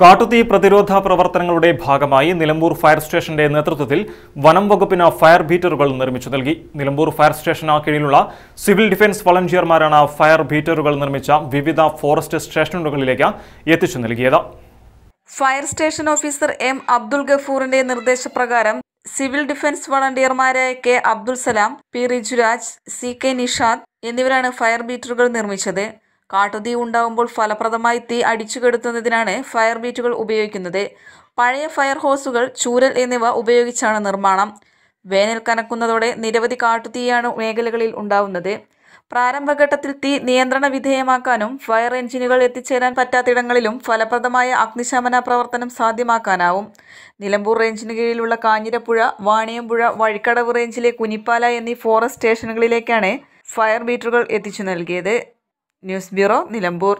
കാട്ടുതീ പ്രതിരോധ പ്രവർത്തനങ്ങളുടെ ഭാഗമായി നിലമ്പൂർ ഫയർ സ്റ്റേഷന്റെ നേതൃത്വത്തിൽ വനം വകുപ്പിന് ഫയർ ബീറ്ററുകൾ നിർമ്മിച്ചു നൽകി നിലമ്പൂർ ഫയർ സ്റ്റേഷന് കീഴിലുള്ള സിവിൽ ഡിഫൻസ് വളണ്ടിയർമാരാണ് ഫയർ ബീറ്ററുകൾ നിർമ്മിച്ച വിവിധ ഫോറസ്റ്റ് സ്റ്റേഷനുകളിലേക്ക് എത്തിച്ചു നൽകിയത് fire station officer M Abdul ഗഫൂറിന്റെ നിർദ്ദേശപ്രകാരം സിവിൽ ഡിഫൻസ് വളണ്ടിയർമാരായ K Abdul Salam P Rijuraj C K Nishad എന്നിവരാണ് ഫയർ ബീറ്ററുകൾ നിർമ്മിച്ചത് കാട്ടുതീ ഉണ്ടാവുമ്പോൾ ഫലപ്രദമായി തീ അടിച്ചുകെടുത്തുന്നതിനാണ് ഫയർ ബീറ്റുകൾ ഉപയോഗിക്കുന്നത് പഴയ ഫയർ ഹോസുകൾ ചൂരൽ എന്നിവ ഉപയോഗിച്ചാണ് നിർമ്മാണം വേനൽ കനക്കുന്നതോടെ നിരവധി കാട്ടുതീയാണ് മേഖലകളിൽ ഉണ്ടാവുന്നത് പ്രാരംഭഘട്ടത്തിൽ തീ നിയന്ത്രണ വിധേയമാക്കാനും ഫയർ എഞ്ചിനുകൾ എത്തിച്ചേരാൻ പറ്റാത്തിടങ്ങളിലും ഫലപ്രദമായ അഗ്നിശമന പ്രവർത്തനം സാധ്യമാക്കാനാവും നിലമ്പൂർ റേഞ്ചിന് കീഴിലുള്ള കാഞ്ഞിരപ്പുഴ വാണിയമ്പുഴ വഴിക്കടവ് റേഞ്ചിലെ കുനിപ്പാല എന്നീ ഫോറസ്റ്റ് സ്റ്റേഷനുകളിലേക്കാണ് ഫയർ ബീറ്ററുകൾ എത്തിച്ചു നൽകിയത് ന്യൂസ് ബ്യൂറോ നിലമ്പൂർ